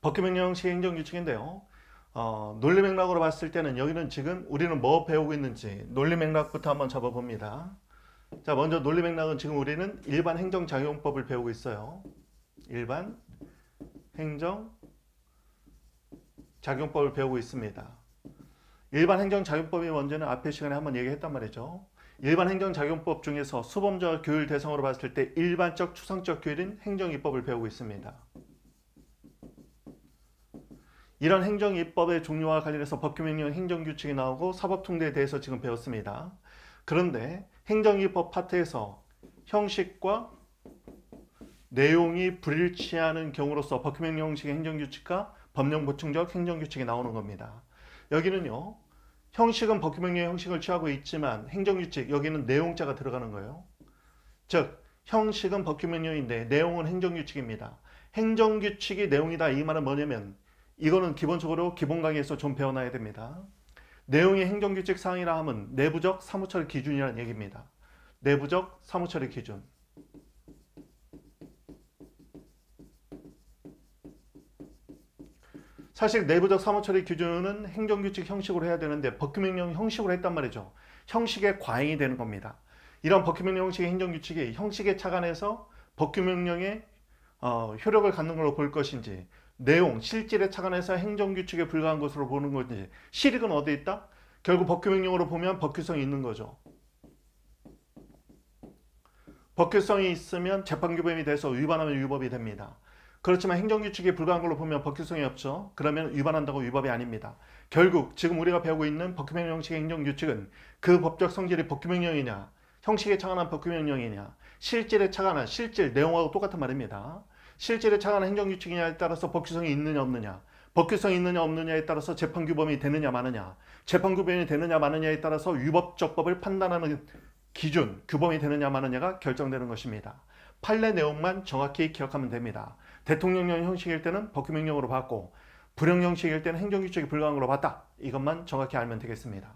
법규명령 시행령 규칙인데요. 어, 논리 맥락으로 봤을 때는 여기는 지금 우리는 뭐 배우고 있는지 논리 맥락부터 한번 잡아봅니다. 자 먼저 논리 맥락은 지금 우리는 일반 행정작용법을 배우고 있어요. 일반 행정작용법을 배우고 있습니다. 일반 행정작용법이 먼저는 앞에 시간에 한번 얘기했단 말이죠. 일반 행정작용법 중에서 수범자 교율 대상으로 봤을 때 일반적, 추상적 교율인 행정입법을 배우고 있습니다. 이런 행정입법의 종류와 관련해서 법규명령 행정규칙이 나오고 사법통제에 대해서 지금 배웠습니다. 그런데 행정입법 파트에서 형식과 내용이 불일치하는 경우로서 법규명령 식의 행정규칙과 법령 보충적 행정규칙이 나오는 겁니다. 여기는요. 형식은 법규명령의 형식을 취하고 있지만 행정규칙 여기는 내용자가 들어가는 거예요. 즉 형식은 법규명령인데 내용은 행정규칙입니다. 행정규칙이 내용이다 이 말은 뭐냐면 이거는 기본적으로 기본 강의에서 좀 배워놔야 됩니다. 내용이 행정규칙 사항이라 함은 내부적 사무처리 기준이라는 얘기입니다. 내부적 사무처리 기준. 사실 내부적 사무처리 규준은 행정규칙 형식으로 해야 되는데 법규명령 형식으로 했단 말이죠. 형식의 과잉이 되는 겁니다. 이런 법규명령 형식의 행정규칙이 형식에 차관해서 법규명령의 어, 효력을 갖는 걸로 볼 것인지 내용, 실질에 차관에서 행정규칙에 불과한 것으로 보는 건지 실익은 어디에 있다? 결국 법규명령으로 보면 법규성이 있는 거죠. 법규성이 있으면 재판규범이 돼서 위반하면 위법이 됩니다. 그렇지만 행정규칙에 불과한 걸로 보면 법규성이 없죠. 그러면 위반한다고 위법이 아닙니다. 결국 지금 우리가 배우고 있는 법규명령 형식의 행정규칙은 그 법적 성질이 법규명령이냐 형식에 착안한 법규명령이냐 실질에 착안한 실질 내용하고 똑같은 말입니다. 실질에 착안한 행정규칙이냐에 따라서 법규성이 있느냐 없느냐 법규성이 있느냐 없느냐에 따라서 재판규범이 되느냐 마느냐 재판규범이 되느냐 마느냐에 따라서 위법적 법을 판단하는 기준, 규범이 되느냐 마느냐가 결정되는 것입니다. 판례 내용만 정확히 기억하면 됩니다. 대통령령 형식일 때는 법규명령으로 봤고 불형 형식일 때는 행정규칙이 불가한 으로 봤다. 이것만 정확히 알면 되겠습니다.